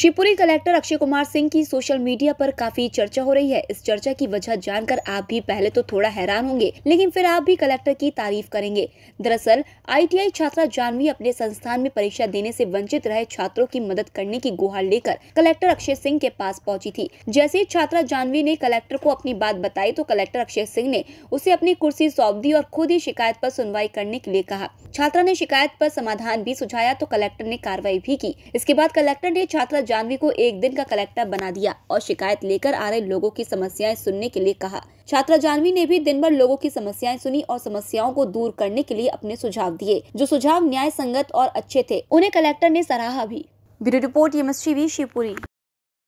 Shivpuri collector Akshay Kumar Singh की social media पर काफी चर्चा हो रही है इस चर्चा की वजह जानकर आप भी पहले तो थोड़ा हैरान होंगे लेकिन फिर आप भी कलेक्टर की तारीफ करेंगे दरअसल आईटीआई छात्रा जानवी अपने संस्थान में परीक्षा देने से वंचित रहे छात्रों की मदद करने की गुहार लेकर कलेक्टर अक्षय सिंह के पास पहुँची थी जैसे ही छात्रा जानवी ने कलेक्टर को अपनी बात बताई तो कलेक्टर अक्षय सिंह ने उसे अपनी कुर्सी सौंप दी और खुद ही शिकायत आरोप सुनवाई करने के लिए कहा छात्रा ने शिकायत आरोप समाधान भी सुझाया तो कलेक्टर ने कार्रवाई भी की इसके बाद कलेक्टर ने छात्रा जानवी को एक दिन का कलेक्टर बना दिया और शिकायत लेकर आ रहे लोगों की समस्याएं सुनने के लिए कहा छात्रा जानवी ने भी दिन भर लोगों की समस्याएं सुनी और समस्याओं को दूर करने के लिए अपने सुझाव दिए जो सुझाव न्याय संगत और अच्छे थे उन्हें कलेक्टर ने सराहा भी bureau report M S Shivpuri